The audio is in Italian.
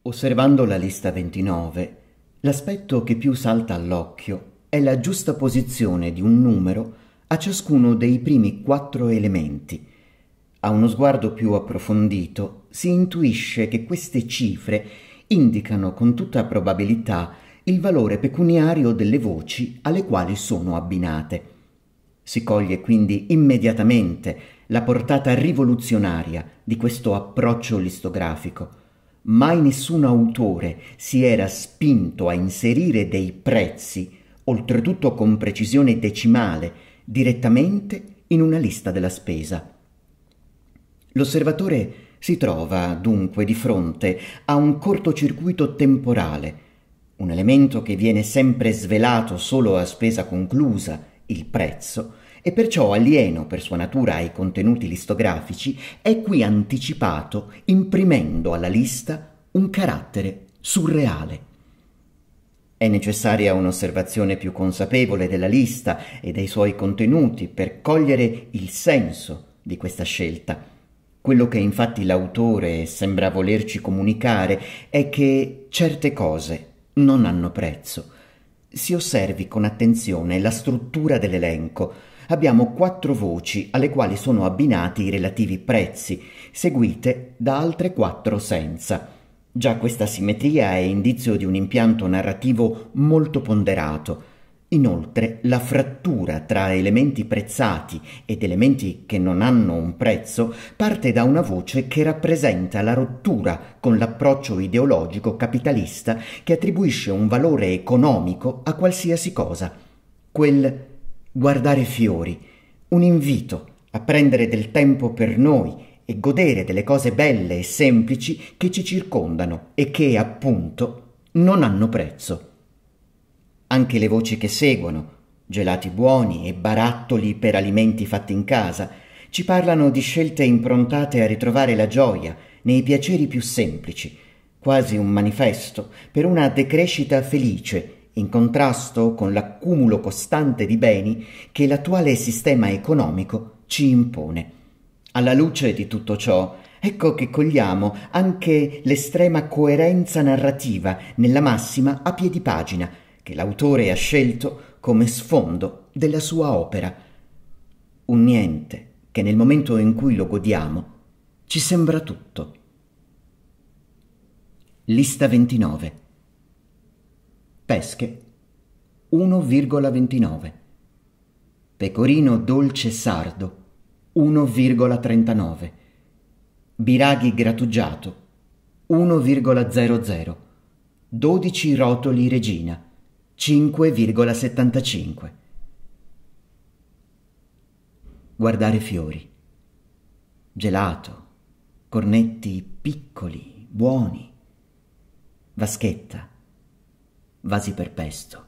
Osservando la lista 29, l'aspetto che più salta all'occhio è la giusta posizione di un numero a ciascuno dei primi quattro elementi. A uno sguardo più approfondito si intuisce che queste cifre indicano con tutta probabilità il valore pecuniario delle voci alle quali sono abbinate. Si coglie quindi immediatamente la portata rivoluzionaria di questo approccio listografico mai nessun autore si era spinto a inserire dei prezzi, oltretutto con precisione decimale, direttamente in una lista della spesa. L'osservatore si trova dunque di fronte a un cortocircuito temporale, un elemento che viene sempre svelato solo a spesa conclusa, il prezzo, e perciò alieno per sua natura ai contenuti listografici, è qui anticipato imprimendo alla lista un carattere surreale. È necessaria un'osservazione più consapevole della lista e dei suoi contenuti per cogliere il senso di questa scelta. Quello che infatti l'autore sembra volerci comunicare è che certe cose non hanno prezzo. Si osservi con attenzione la struttura dell'elenco, abbiamo quattro voci alle quali sono abbinati i relativi prezzi, seguite da altre quattro senza. Già questa simmetria è indizio di un impianto narrativo molto ponderato. Inoltre, la frattura tra elementi prezzati ed elementi che non hanno un prezzo parte da una voce che rappresenta la rottura con l'approccio ideologico capitalista che attribuisce un valore economico a qualsiasi cosa. Quel guardare fiori, un invito a prendere del tempo per noi e godere delle cose belle e semplici che ci circondano e che, appunto, non hanno prezzo. Anche le voci che seguono, gelati buoni e barattoli per alimenti fatti in casa, ci parlano di scelte improntate a ritrovare la gioia nei piaceri più semplici, quasi un manifesto per una decrescita felice in contrasto con l'accumulo costante di beni che l'attuale sistema economico ci impone. Alla luce di tutto ciò, ecco che cogliamo anche l'estrema coerenza narrativa nella massima a piedi pagina che l'autore ha scelto come sfondo della sua opera. Un niente che nel momento in cui lo godiamo ci sembra tutto. Lista 29 pesche 1,29 pecorino dolce sardo 1,39 biraghi grattugiato 1,00 12 rotoli regina 5,75 guardare fiori gelato cornetti piccoli buoni vaschetta vasi per pesto